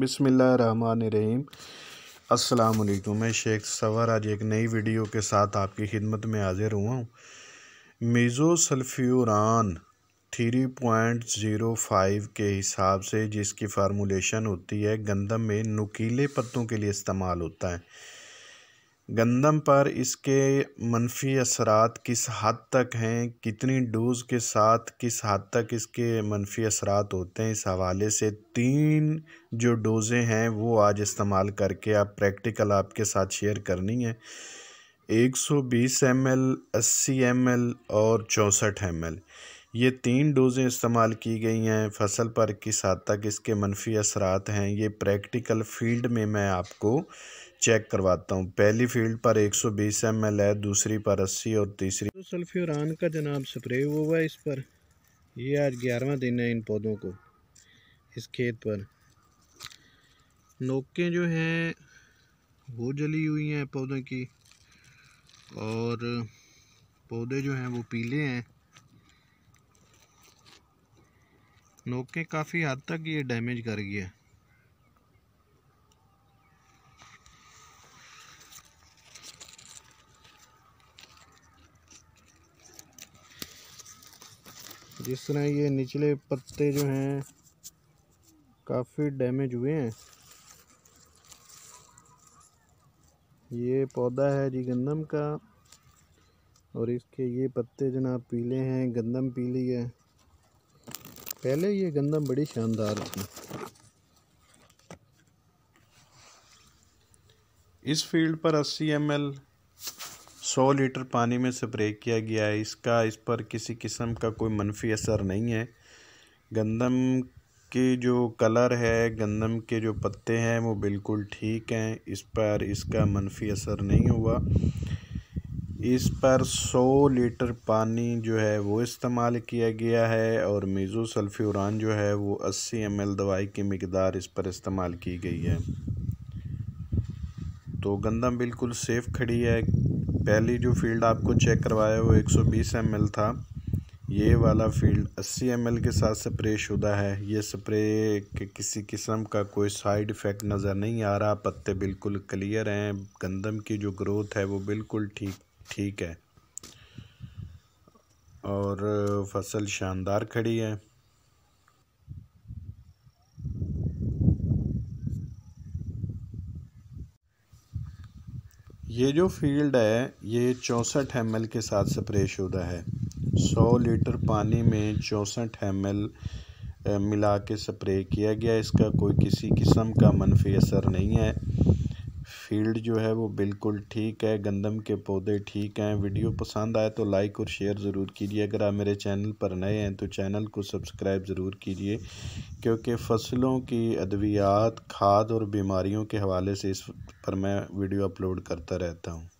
बिसमीम असलकुम मैं शेख सवर आज एक नई वीडियो के साथ आपकी खिदमत में हाजिर हुआ हूँ mesosulfuron three point zero five के हिसाब से जिसकी फार्मूलेशन होती है गंदम में नुकीले पत्तों के लिए इस्तेमाल होता है गंदम पर इसके मनफ़ी असरात किस हद तक हैं कितनी डोज़ के साथ किस हद तक इसके मनफ़ी असरात होते हैं इस हवाले से तीन जो डोज़ें हैं वो आज इस्तेमाल करके आप प्रैक्टिकल आपके साथ शेयर करनी है 120 सौ बीस एम एल अस्सी एम एल और चौंसठ एम एल ये तीन डोजें इस्तेमाल की गई हैं फसल पर किस हद तक इसके मनफी असरात हैं ये प्रैक्टिकल फील्ड में मैं आपको चेक करवाता हूँ पहली फील्ड पर 120 सौ बीस एम एल है दूसरी पर 80 और तीसरी सल्फ्यूरान का जनाब स्प्रे हुआ है इस पर ये आज ग्यारहवा दिन है इन पौधों को इस खेत पर नोकें जो हैं वो जली हुई हैं पौधों की और पौधे जो हैं वो पीले हैं नोक के काफ़ी हद तक ये डैमेज कर गया जिस तरह ये निचले पत्ते जो हैं काफ़ी डैमेज हुए हैं ये पौधा है जी गंदम का और इसके ये पत्ते जनाब पीले हैं गंदम पीली है पहले ये गंदम बड़ी शानदार थी इस फील्ड पर 80 एम एल सौ लीटर पानी में स्प्रे किया गया है इसका इस पर किसी किस्म का कोई मनफी असर नहीं है गंदम के जो कलर है गंदम के जो पत्ते हैं वो बिल्कुल ठीक हैं इस पर इसका मनफी असर नहीं हुआ इस पर 100 लीटर पानी जो है वो इस्तेमाल किया गया है और मेज़ो सल्फ्यूरान जो है वो 80 एम दवाई की मकदार इस पर इस्तेमाल की गई है तो गंदम बिल्कुल सेफ़ खड़ी है पहली जो फील्ड आपको चेक करवाया वो 120 एम था ये वाला फील्ड 80 एम के साथ स्प्रे शुदा है ये स्प्रे के किसी किस्म का कोई साइड इफ़ेक्ट नज़र नहीं आ रहा पत्ते बिल्कुल क्लियर हैं गंदम की जो ग्रोथ है वो बिल्कुल ठीक ठीक है और फसल शानदार खड़ी है ये जो फील्ड है ये चौंसठ एम के साथ स्प्रे शुदा है सौ लीटर पानी में चौंसठ एम मिला के स्प्रे किया गया इसका कोई किसी किस्म का मनफी असर नहीं है फील्ड जो है वो बिल्कुल ठीक है गंदम के पौधे ठीक हैं वीडियो पसंद आए तो लाइक और शेयर ज़रूर कीजिए अगर आप मेरे चैनल पर नए हैं तो चैनल को सब्सक्राइब ज़रूर कीजिए क्योंकि फसलों की अद्वियात खाद और बीमारियों के हवाले से इस पर मैं वीडियो अपलोड करता रहता हूँ